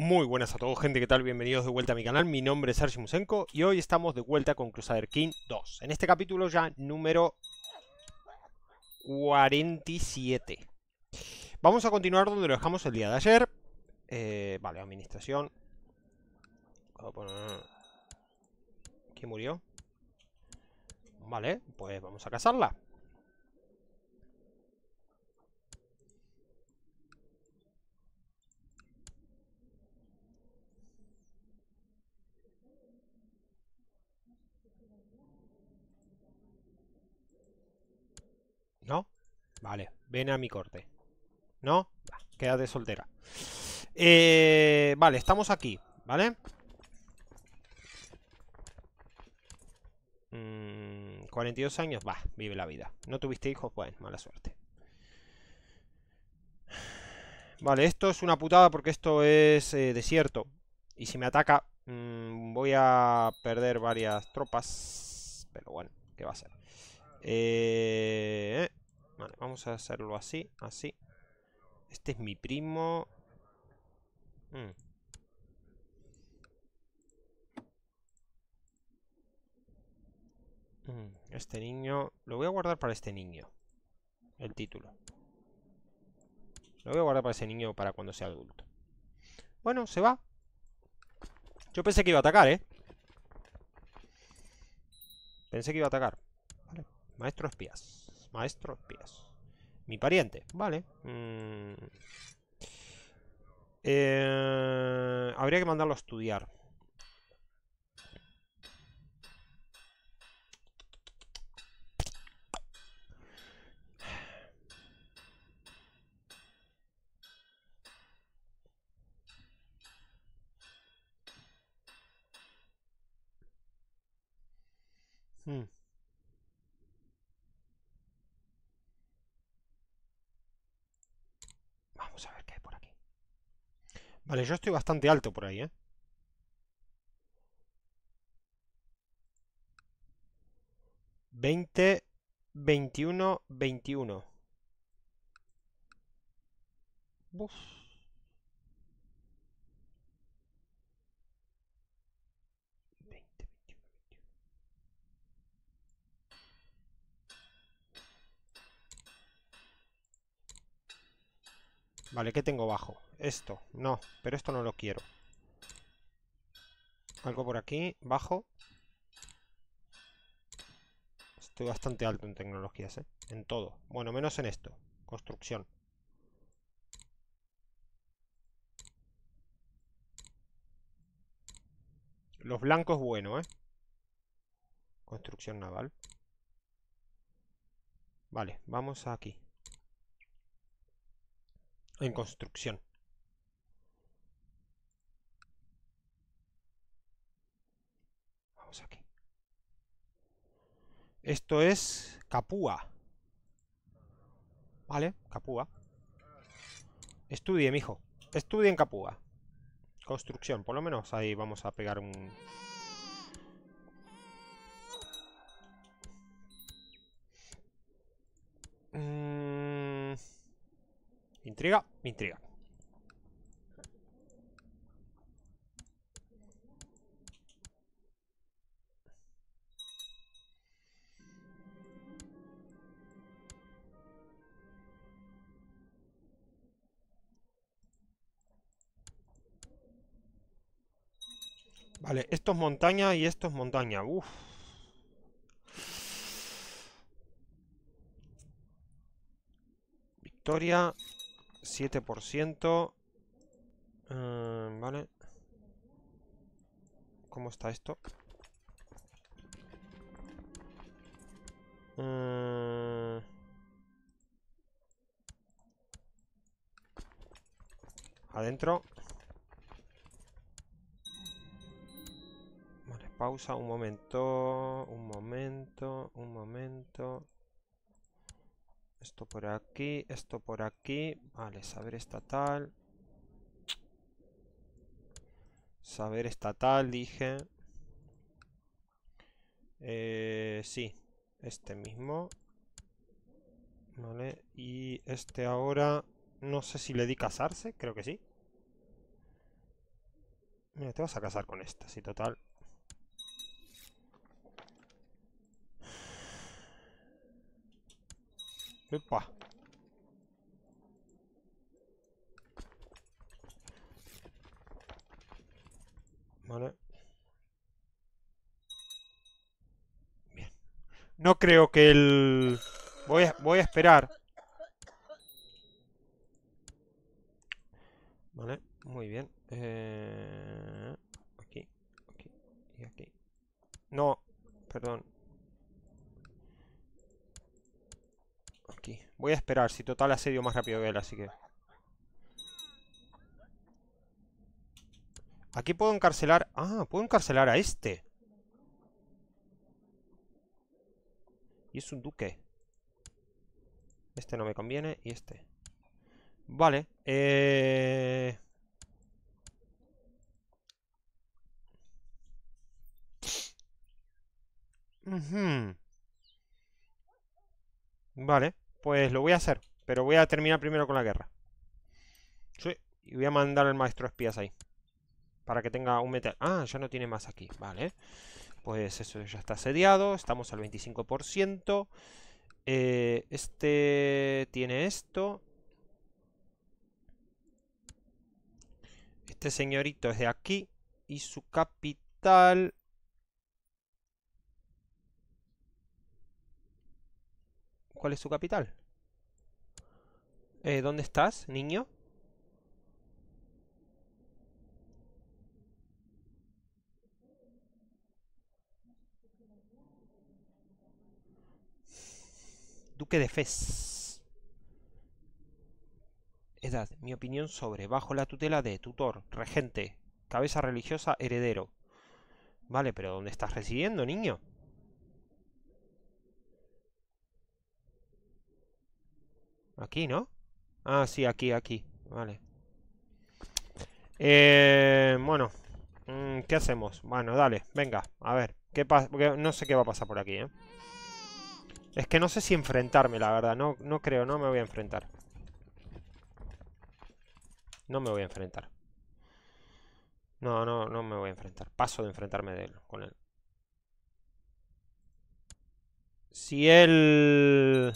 Muy buenas a todos, gente, ¿qué tal? Bienvenidos de vuelta a mi canal, mi nombre es Sergio Musenko y hoy estamos de vuelta con Crusader King 2. En este capítulo ya número 47. Vamos a continuar donde lo dejamos el día de ayer. Eh, vale, administración. ¿Quién murió? Vale, pues vamos a casarla. Vale, ven a mi corte. ¿No? quédate soltera. Eh, vale, estamos aquí, ¿vale? 42 mm, años, va, vive la vida. ¿No tuviste hijos? Pues mala suerte. Vale, esto es una putada porque esto es eh, desierto. Y si me ataca, mm, voy a perder varias tropas. Pero bueno, ¿qué va a ser? Eh... Vale, vamos a hacerlo así, así. Este es mi primo. Mm. Mm, este niño... Lo voy a guardar para este niño. El título. Lo voy a guardar para ese niño para cuando sea adulto. Bueno, se va. Yo pensé que iba a atacar, ¿eh? Pensé que iba a atacar. Vale. Maestro espías maestro pies Mi pariente, vale. Mm. Eh, habría que mandarlo a estudiar. Vale, yo estoy bastante alto por ahí, ¿eh? 20, 21, 21. Vale, ¿qué tengo bajo? Esto, no, pero esto no lo quiero. Algo por aquí, bajo. Estoy bastante alto en tecnologías, ¿eh? En todo. Bueno, menos en esto. Construcción. Los blancos, bueno, ¿eh? Construcción naval. Vale, vamos aquí. En construcción. Esto es Capúa. Vale, Capúa. Estudie, mijo. Estudie en Capúa. Construcción, por lo menos ahí vamos a pegar un... Mm. Intriga, intriga. Vale, esto es montaña y esto es montaña. Uf. Victoria, 7%. Eh, vale. ¿Cómo está esto? Eh. Adentro. pausa un momento, un momento, un momento. Esto por aquí, esto por aquí. Vale, saber estatal. Saber estatal, dije. Eh, sí, este mismo. Vale, y este ahora... No sé si le di casarse, creo que sí. Mira, te vas a casar con esta, sí, total. Vale. Bien. No creo que el... Voy a, voy a esperar. Vale, muy bien. Eh... Aquí, aquí y aquí. No, perdón. Voy a esperar, si total asedio más rápido que él, así que... Aquí puedo encarcelar... Ah, puedo encarcelar a este. Y es un duque. Este no me conviene y este. Vale. Eh. Vale pues lo voy a hacer. Pero voy a terminar primero con la guerra. y voy a mandar al maestro espías ahí. Para que tenga un metal. Ah, ya no tiene más aquí. Vale. Pues eso ya está asediado. Estamos al 25%. Eh, este tiene esto. Este señorito es de aquí. Y su capital ¿Cuál es su capital? Eh, ¿Dónde estás, niño? Duque de Fez. Edad. Mi opinión sobre. Bajo la tutela de tutor, regente, cabeza religiosa, heredero. Vale, pero ¿dónde estás residiendo, niño? Aquí, ¿no? Ah, sí, aquí, aquí. Vale. Eh, bueno. Mm, ¿Qué hacemos? Bueno, dale, venga. A ver. ¿qué no sé qué va a pasar por aquí, ¿eh? Es que no sé si enfrentarme, la verdad. No, no creo, no me voy a enfrentar. No me voy a enfrentar. No, no, no me voy a enfrentar. Paso de enfrentarme de él, con él. Si él...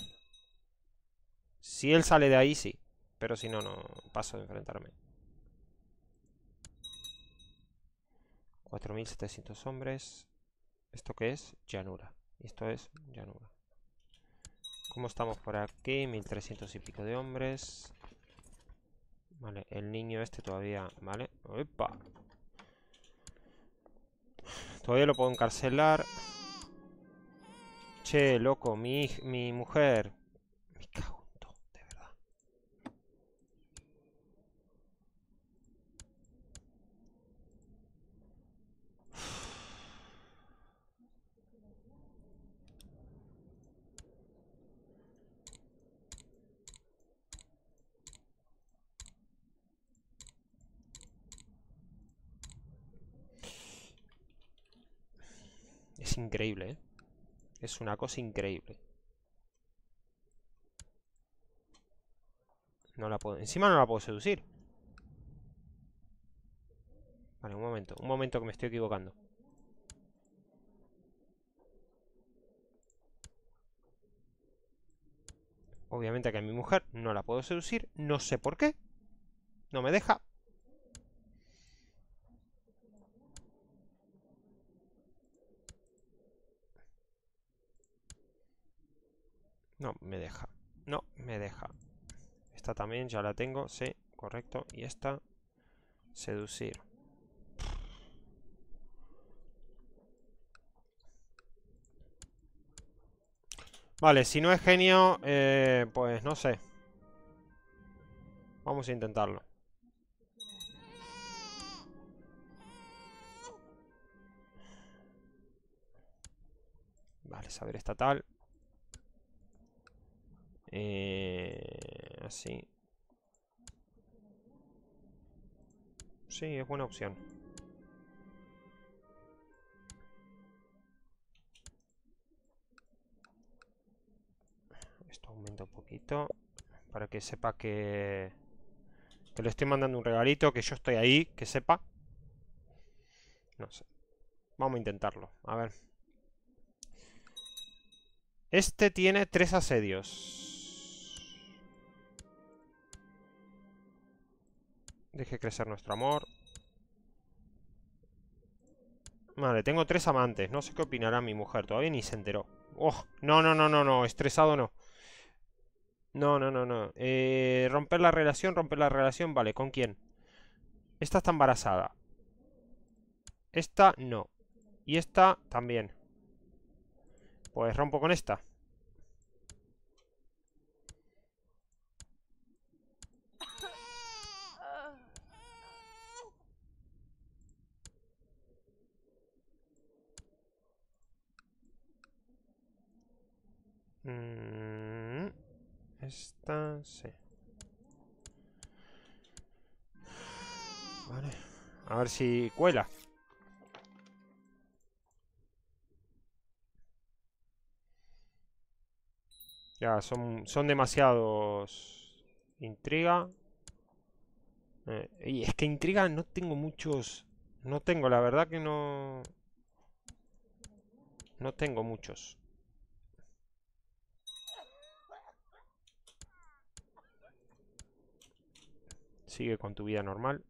Si él sale de ahí, sí. Pero si no, no paso de enfrentarme. 4.700 hombres. ¿Esto qué es? Llanura. Esto es llanura. ¿Cómo estamos por aquí? 1.300 y pico de hombres. Vale, el niño este todavía... Vale. ¡Opa! Todavía lo puedo encarcelar. Che, loco, mi, mi mujer. increíble, ¿eh? Es una cosa increíble. No la puedo... Encima no la puedo seducir. Vale, un momento. Un momento que me estoy equivocando. Obviamente que a mi mujer no la puedo seducir. No sé por qué. No me deja, No, me deja. No, me deja. Esta también ya la tengo, sí, correcto. Y esta, seducir. Vale, si no es genio, eh, pues no sé. Vamos a intentarlo. Vale, saber tal así. Eh, sí, es buena opción. Esto aumenta un poquito. Para que sepa que... Que le estoy mandando un regalito, que yo estoy ahí, que sepa. No sé. Vamos a intentarlo. A ver. Este tiene tres asedios. Deje crecer nuestro amor. Vale, tengo tres amantes. No sé qué opinará mi mujer. Todavía ni se enteró. ¡Oh! No, no, no, no, no. Estresado no. No, no, no, no. Eh, romper la relación, romper la relación. Vale, ¿con quién? Esta está embarazada. Esta no. Y esta también. Pues rompo con esta. A ver si cuela. Ya, son, son demasiados. Intriga. Eh, y es que intriga no tengo muchos. No tengo, la verdad que no. No tengo muchos. Sigue con tu vida normal.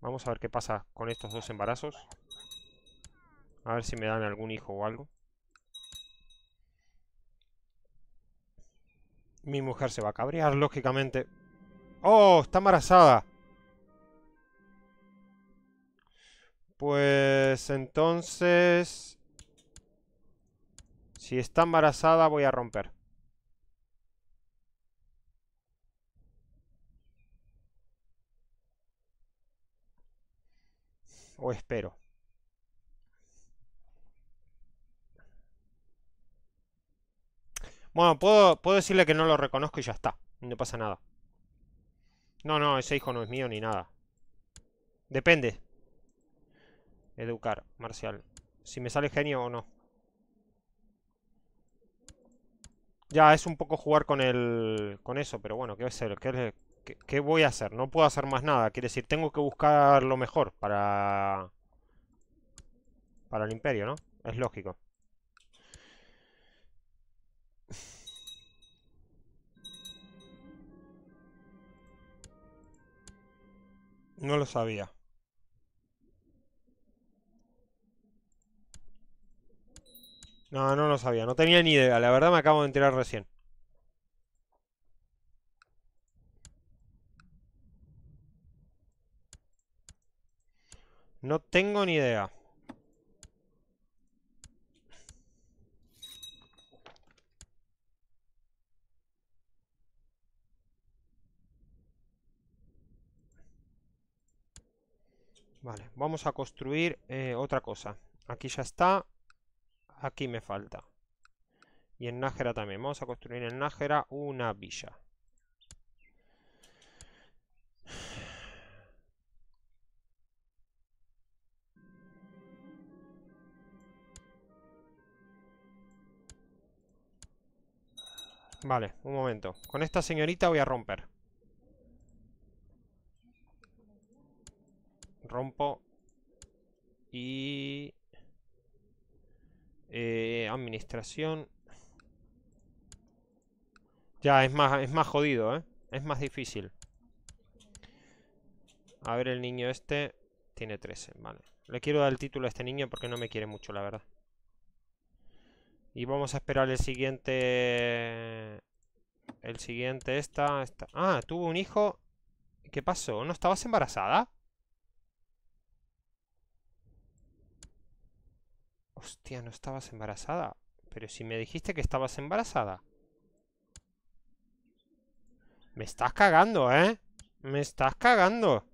Vamos a ver qué pasa con estos dos embarazos. A ver si me dan algún hijo o algo. Mi mujer se va a cabrear, lógicamente. ¡Oh! Está embarazada. Pues entonces... Si está embarazada voy a romper. o espero. Bueno, puedo, decirle que no lo reconozco y ya está. No pasa nada. No, no, ese hijo no es mío ni nada. Depende. Educar, marcial. Si me sale genio o no. Ya, es un poco jugar con el... Con eso, pero bueno, ¿qué, es el, qué, ¿qué, voy a hacer? No puedo hacer más nada. Quiere decir, tengo que buscar lo mejor para... Para el imperio, ¿no? Es lógico. No lo sabía. No, no lo sabía. No tenía ni idea. La verdad me acabo de enterar recién. No tengo ni idea. Vale, vamos a construir eh, otra cosa. Aquí ya está. Aquí me falta. Y en Nájera también. Vamos a construir en Nájera una villa. Vale, un momento. Con esta señorita voy a romper. Rompo. Y... Eh, administración. Ya, es más, es más jodido, ¿eh? Es más difícil. A ver, el niño este tiene 13, vale. Le quiero dar el título a este niño porque no me quiere mucho, la verdad. Y vamos a esperar el siguiente... El siguiente, esta, esta... Ah, tuvo un hijo... ¿Qué pasó? ¿No estabas embarazada? Hostia, no estabas embarazada. Pero si me dijiste que estabas embarazada. Me estás cagando, ¿eh? Me estás cagando.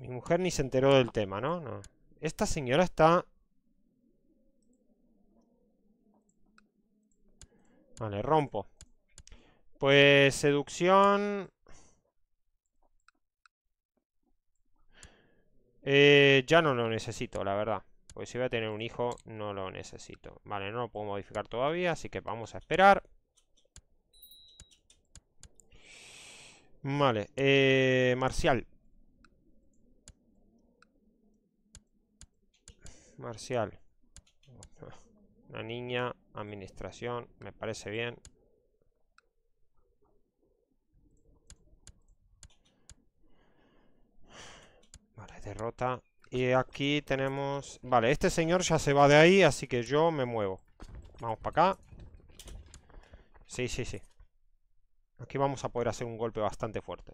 Mi mujer ni se enteró del tema, ¿no? Esta señora está... Vale, rompo. Pues seducción... Eh, ya no lo necesito, la verdad. Pues si voy a tener un hijo, no lo necesito. Vale, no lo puedo modificar todavía, así que vamos a esperar. Vale, eh, Marcial. Marcial. Una niña, administración, me parece bien. Vale, derrota. Y aquí tenemos... Vale, este señor ya se va de ahí, así que yo me muevo. Vamos para acá. Sí, sí, sí. Aquí vamos a poder hacer un golpe bastante fuerte.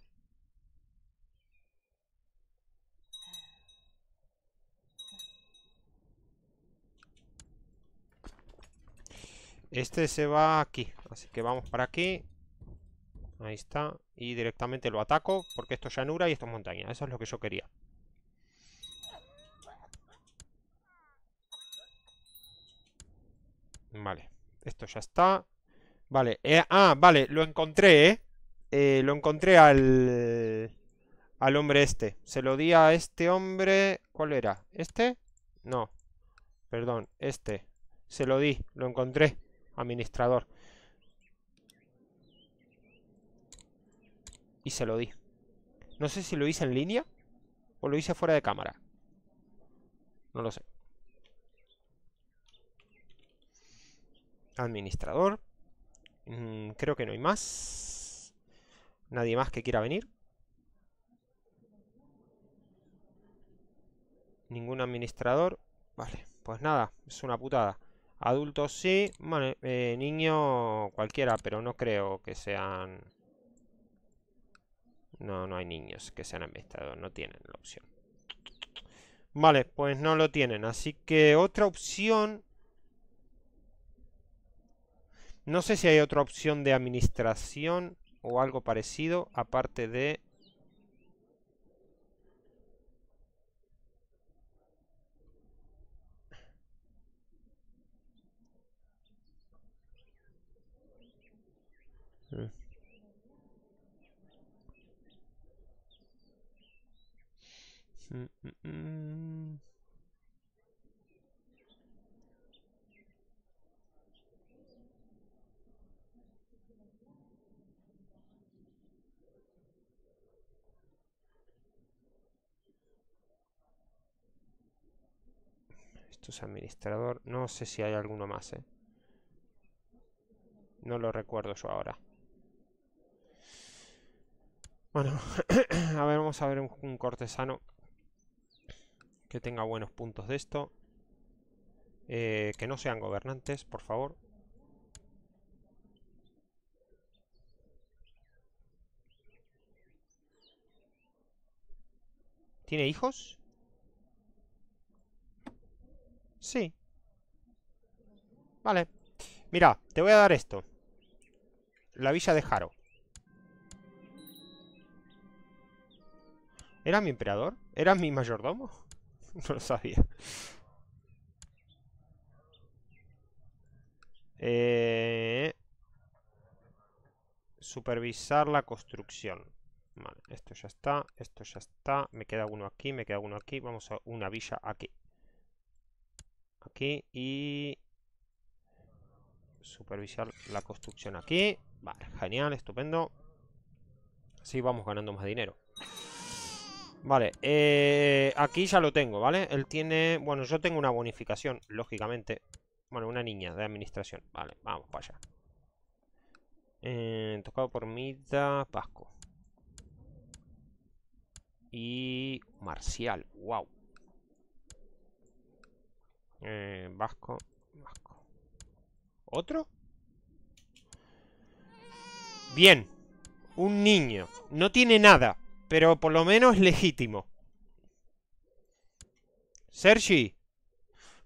Este se va aquí, así que vamos para aquí. Ahí está. Y directamente lo ataco, porque esto es llanura y esto es montaña. Eso es lo que yo quería. Vale, esto ya está. Vale, eh, ah, vale, lo encontré, eh. Eh, lo encontré al al hombre este. Se lo di a este hombre. ¿Cuál era? ¿Este? No. Perdón, este. Se lo di, lo encontré administrador. Y se lo di. No sé si lo hice en línea o lo hice fuera de cámara. No lo sé. Administrador. Mm, creo que no hay más. Nadie más que quiera venir. Ningún administrador. Vale, pues nada, es una putada. Adultos sí. Bueno, eh, niño cualquiera, pero no creo que sean... No, no hay niños que sean administrados. No tienen la opción. Vale, pues no lo tienen. Así que otra opción... No sé si hay otra opción de administración o algo parecido, aparte de Esto es administrador. No sé si hay alguno más, ¿eh? No lo recuerdo yo ahora. Bueno, a ver, vamos a ver un cortesano que tenga buenos puntos de esto. Eh, que no sean gobernantes, por favor. ¿Tiene hijos? Sí. Vale. Mira, te voy a dar esto. La villa de Haro. ¿Era mi emperador? ¿Era mi mayordomo? no lo sabía. Eh, supervisar la construcción. Vale, esto ya está, esto ya está. Me queda uno aquí, me queda uno aquí. Vamos a una villa aquí. Aquí y... Supervisar la construcción aquí. Vale, genial, estupendo. Así vamos ganando más dinero. Vale, eh, aquí ya lo tengo, ¿vale? Él tiene... Bueno, yo tengo una bonificación, lógicamente. Bueno, una niña de administración. Vale, vamos para allá. Eh, tocado por Mida Vasco. Y... Marcial, wow. Eh, Vasco, Vasco. ¿Otro? Bien. Un niño. No tiene nada. Pero por lo menos legítimo. ¿Sergi?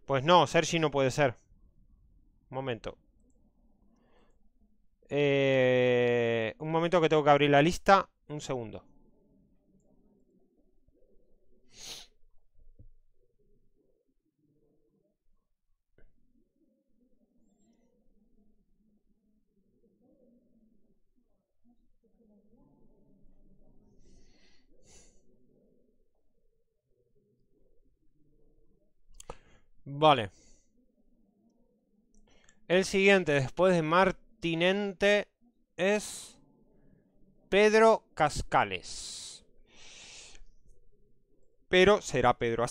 Pues no, Sergi no puede ser. Un momento. Eh, un momento que tengo que abrir la lista. Un segundo. Vale. El siguiente, después de Martinente, es Pedro Cascales. Pero será Pedro a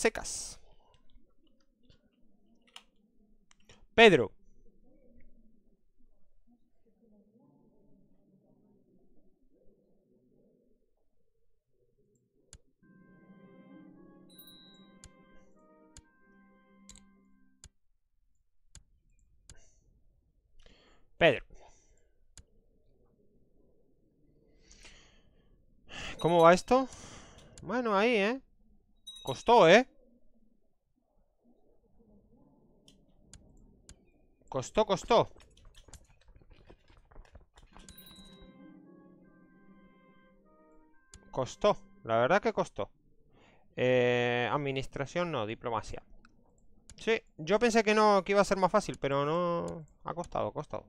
Pedro, Pedro. ¿Cómo va esto? Bueno, ahí, ¿eh? Costó, ¿eh? Costó, costó. Costó. La verdad que costó. Eh, administración no, diplomacia. Sí, yo pensé que no, que iba a ser más fácil, pero no... Ha costado, ha costado.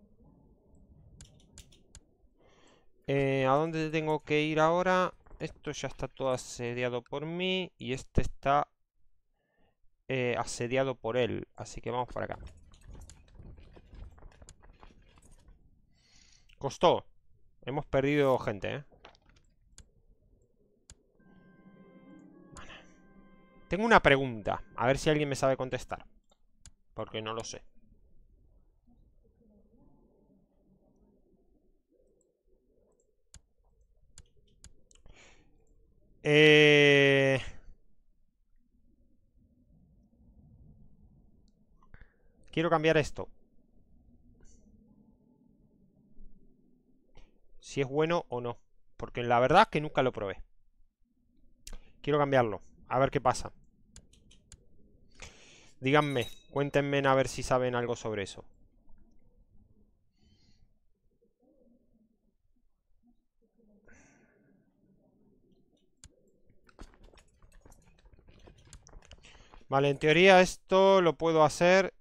Eh, ¿A dónde tengo que ir ahora? Esto ya está todo asediado por mí y este está eh, asediado por él. Así que vamos para acá. Costó. Hemos perdido gente, ¿eh? Tengo una pregunta. A ver si alguien me sabe contestar. Porque no lo sé. Eh, quiero cambiar esto. Si es bueno o no. Porque la verdad es que nunca lo probé. Quiero cambiarlo. A ver qué pasa. Díganme, cuéntenme a ver si saben algo sobre eso. Vale, en teoría esto lo puedo hacer...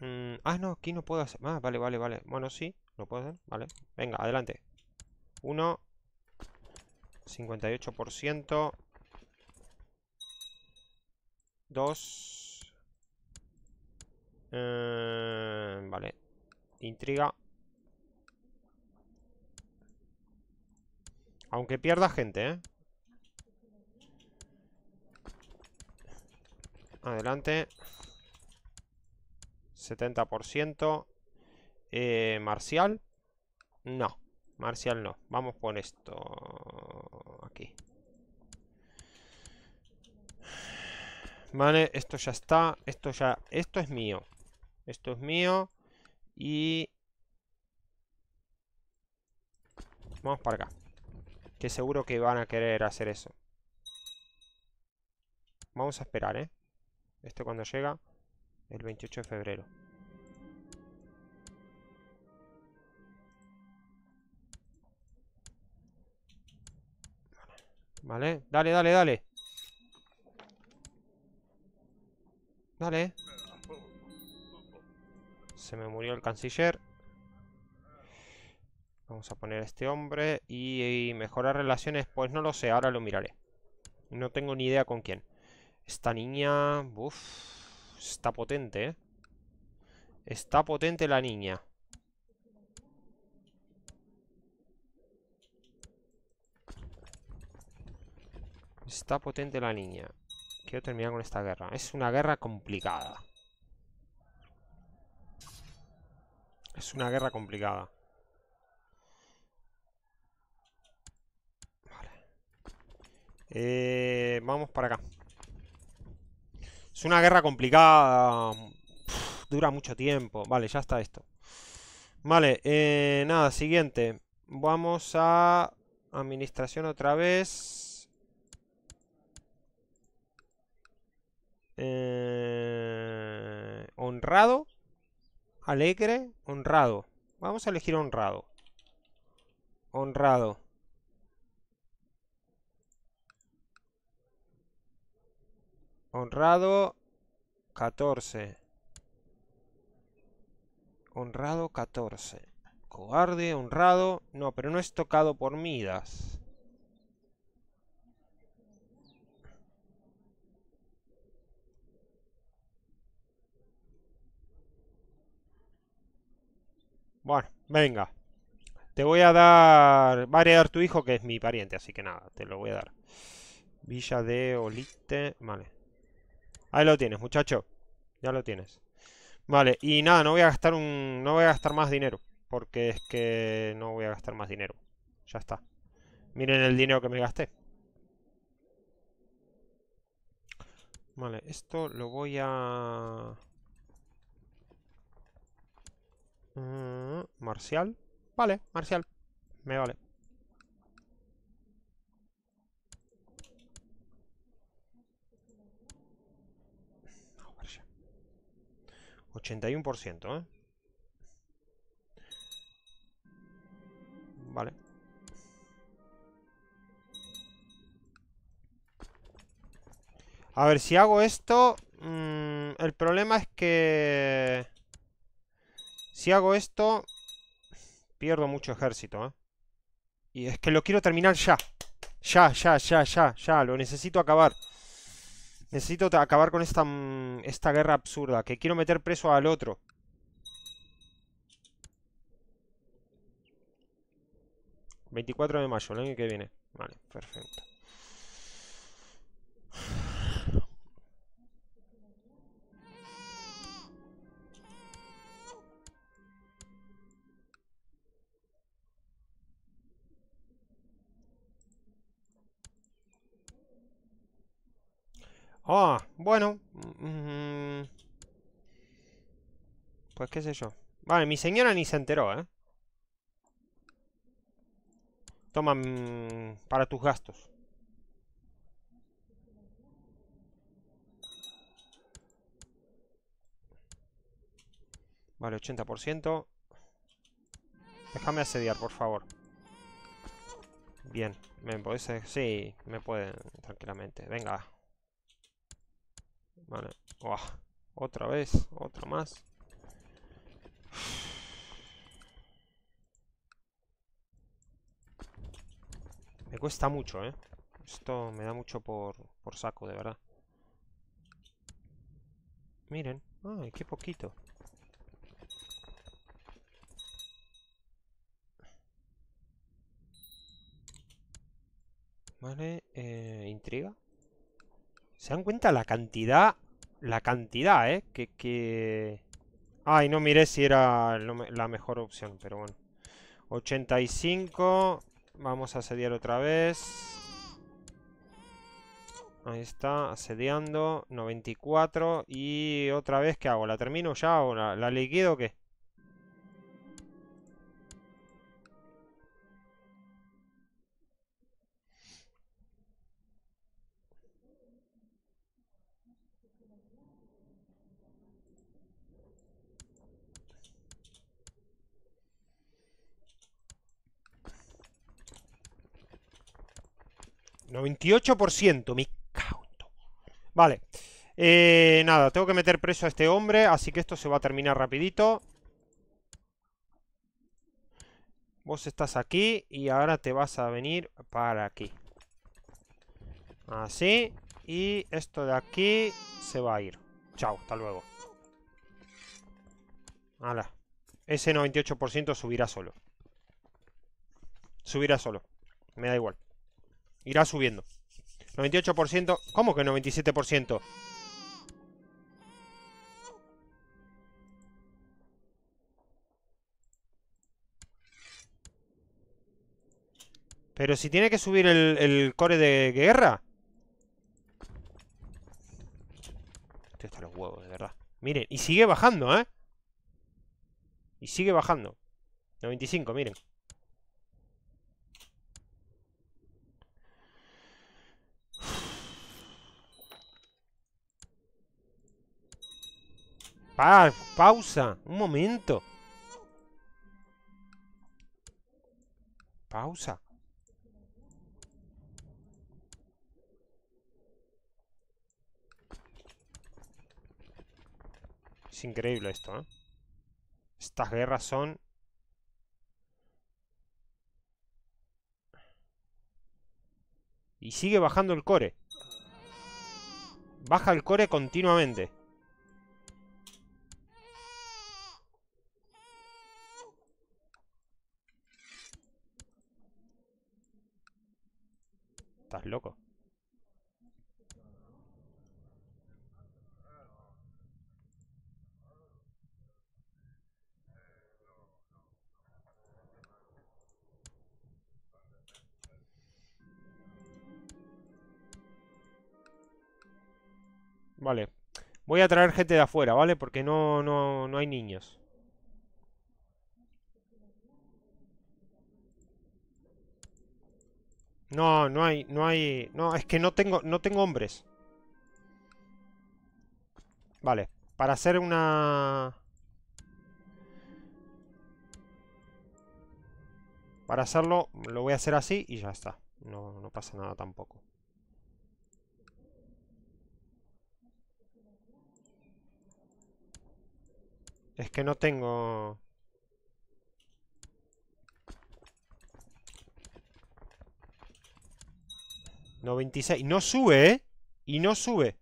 Mm, ah, no, aquí no puedo hacer... Ah, vale, vale, vale. Bueno, sí, lo puedo hacer. Vale, venga, adelante. 1, 58%. 2. vale. Intriga. Aunque pierda gente, ¿eh? adelante. 70%. Eh, Marcial. No, Marcial no. Vamos con esto aquí. Vale, esto ya está. Esto ya. Esto es mío. Esto es mío. Y. Vamos para acá. Que seguro que van a querer hacer eso. Vamos a esperar, ¿eh? Este cuando llega el 28 de febrero. Vale, dale, dale, dale. Dale. Se me murió el canciller. Vamos a poner a este hombre. y mejorar relaciones, pues no lo sé, ahora lo miraré. No tengo ni idea con quién. Esta niña... Uf, está potente, ¿eh? Está potente la niña. Está potente la niña. Quiero terminar con esta guerra. Es una guerra complicada. Es una guerra complicada. Vale. Eh, vamos para acá. Es una guerra complicada. dura mucho tiempo. Vale, ya está esto. Vale, eh, nada, siguiente. Vamos a administración otra vez. Eh, honrado. Alegre. Honrado. Vamos a elegir honrado. Honrado. Honrado 14. Honrado 14. Cobarde, honrado. No, pero no es tocado por Midas. Bueno, venga. Te voy a dar... Va a heredar tu hijo, que es mi pariente, así que nada, te lo voy a dar. Villa de Olite... Vale. Ahí lo tienes, muchacho. Ya lo tienes. Vale, y nada, no voy a gastar un. No voy a gastar más dinero. Porque es que no voy a gastar más dinero. Ya está. Miren el dinero que me gasté. Vale, esto lo voy a... Mm, marcial. Vale, marcial. Me vale. 81%, ¿eh? Vale. A ver, si hago esto... Mm, el problema es que... Si hago esto... Pierdo mucho ejército, ¿eh? Y es que lo quiero terminar ya. Ya, ya, ya, ya, ya. Lo necesito acabar. Necesito acabar con esta, mm, esta guerra absurda, que quiero meter preso al otro. ¿24 de mayo, el año que viene? Vale, perfecto. Ah, bueno. Mm, mm. pues qué sé yo. Vale, mi señora ni se enteró, ¿eh? Toma, mm, para tus gastos. Vale, 80%. Déjame asediar, por favor. Bien, me puedes Sí, me pueden tranquilamente. Venga. Vale. Otra vez. Otra más. Me cuesta mucho, ¿eh? Esto me da mucho por, por saco, de verdad. Miren. Ay, qué poquito. Vale, eh, intriga. ¿Se dan cuenta la cantidad? La cantidad, ¿eh? Que... que... Ay, no miré si era la mejor opción, pero bueno. 85. Vamos a asediar otra vez. Ahí está, asediando. 94. Y otra vez, ¿qué hago? ¿La termino ya o la, le liquido o qué? 98%, mi cauto. Vale. Eh, nada, tengo que meter preso a este hombre, así que esto se va a terminar rapidito. Vos estás aquí y ahora te vas a venir para aquí. Así. Y esto de aquí se va a ir. Chao, hasta luego. Hala. Ese 98% subirá solo. Subirá solo. Me da igual. Irá subiendo. 98%. ¿Cómo que 97%? Pero si tiene que subir el, core de guerra. Esto está los huevos, de verdad. Miren, y sigue bajando, ¿eh? Y sigue bajando. 95, miren. pausa, un momento. Pausa. Es increíble esto, ¿eh? Estas guerras son... Y sigue bajando el core. Baja el core continuamente. loco. Vale. Voy a traer gente de afuera, ¿vale? Porque no, no, no hay niños. No, no hay, no hay... No, es que no tengo, no tengo hombres. Vale, para hacer una... Para hacerlo, lo voy a hacer así y ya está. No, no pasa nada tampoco. Es que no tengo... 96. No sube, ¿eh? Y no sube.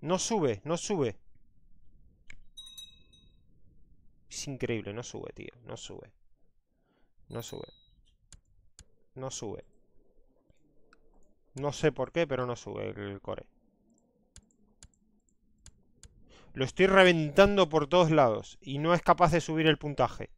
No sube, no sube. Es increíble, no sube, tío. No sube. No sube. No sube. No sé por qué, pero no sube el core. Lo estoy reventando por todos lados. Y no es capaz de subir el puntaje.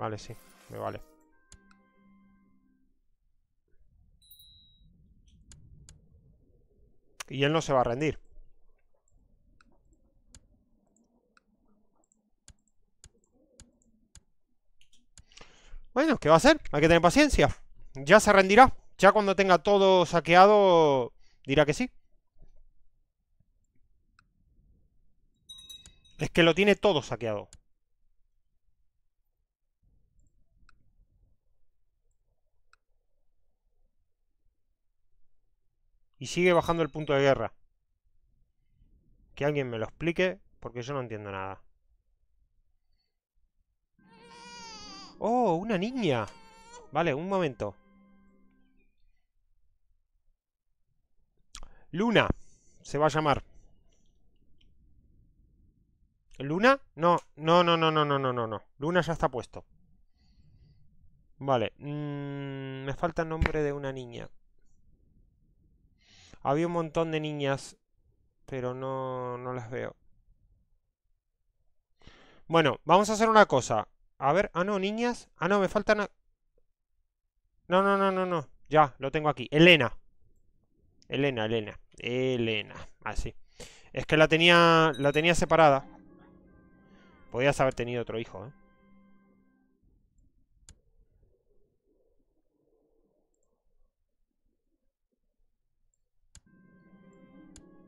Vale, sí, me vale. Y él no se va a rendir. Bueno, ¿qué va a hacer? Hay que tener paciencia. Ya se rendirá. Ya cuando tenga todo saqueado, dirá que sí. Es que lo tiene todo saqueado. Y sigue bajando el punto de guerra. Que alguien me lo explique, porque yo no entiendo nada. ¡Oh, una niña! Vale, un momento. Luna. Se va a llamar. ¿Luna? No, no, no, no, no, no, no, no. Luna ya está puesto. Vale. Mm, me falta el nombre de una niña. Había un montón de niñas, pero no, no las veo. Bueno, vamos a hacer una cosa. A ver, ah, no, niñas. Ah, no, me faltan... No, no, no, no, no. Ya, lo tengo aquí. Elena. Elena, Elena. Elena. Así. Ah, es que la tenía, la tenía separada. Podías haber tenido otro hijo, ¿eh?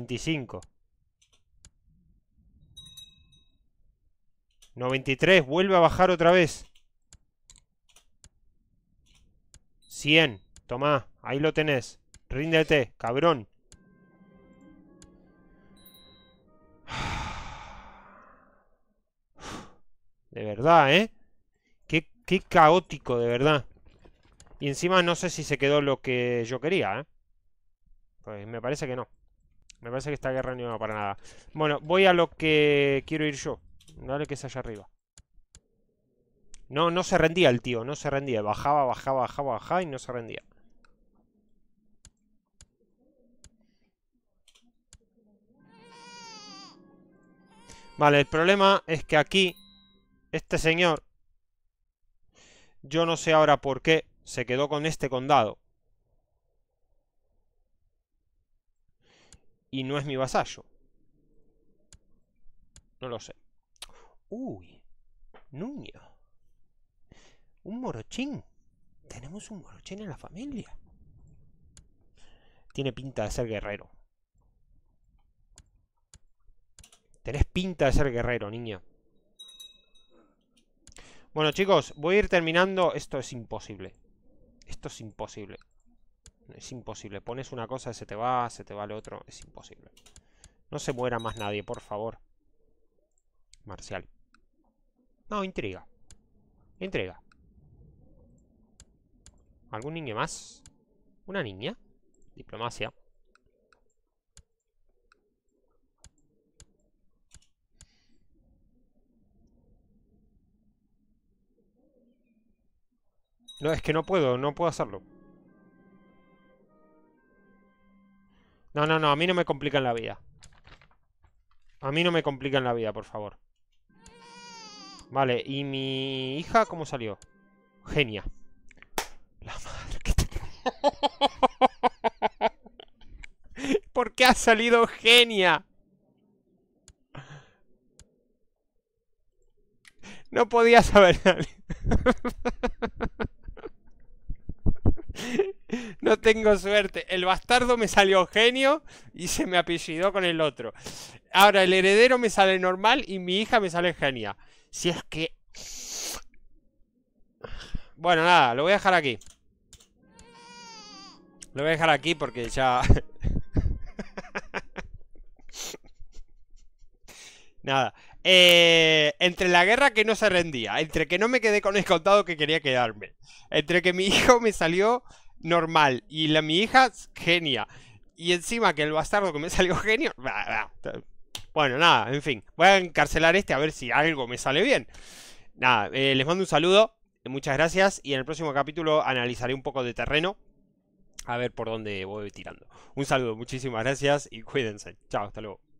95. 93, vuelve a bajar otra vez. 100, tomá, ahí lo tenés. Ríndete, cabrón. De verdad, ¿eh? Qué, qué caótico, de verdad. Y encima no sé si se quedó lo que yo quería, ¿eh? Pues me parece que no. Me parece que esta guerra no iba para nada. Bueno, voy a lo que quiero ir yo. Dale que es allá arriba. No, no se rendía el tío, no se rendía. Bajaba, bajaba, bajaba, bajaba y no se rendía. Vale, el problema es que aquí este señor, yo no sé ahora por qué, se quedó con este condado. y no es mi vasallo. No lo sé. Uy, Nuño. Un morochín. Tenemos un morochín en la familia. Tiene pinta de ser guerrero. Tenés pinta de ser guerrero, niño. Bueno, chicos, voy a ir terminando. Esto es imposible. Esto es imposible. Es imposible. Pones una cosa, se te va, se te va el otro. Es imposible. No se muera más nadie, por favor. Marcial. No, intriga. Intriga. ¿Algún niño más? ¿Una niña? Diplomacia. No, es que no puedo, no puedo hacerlo. No, no, no, a mí no me complican la vida. A mí no me complican la vida, por favor. Vale, ¿y mi hija cómo salió? Genia. La madre que te... ¿Por qué ha salido genia? No podía saber. No tengo suerte. El bastardo me salió genio y se me apellidó con el otro. Ahora el heredero me sale normal y mi hija me sale genia. Si es que... Bueno, nada, lo voy a dejar aquí. Lo voy a dejar aquí porque ya... nada. Eh, entre la guerra que no se rendía, entre que no me quedé con el contado que quería quedarme, entre que mi hijo me salió normal. Y la mi hija, genia. Y encima que el bastardo que me salió genio. Bueno, nada, en fin. Voy a encarcelar este a ver si algo me sale bien. Nada, eh, les mando un saludo. Muchas gracias. Y en el próximo capítulo analizaré un poco de terreno. A ver por dónde voy tirando. Un saludo, muchísimas gracias y cuídense. Chao, hasta luego.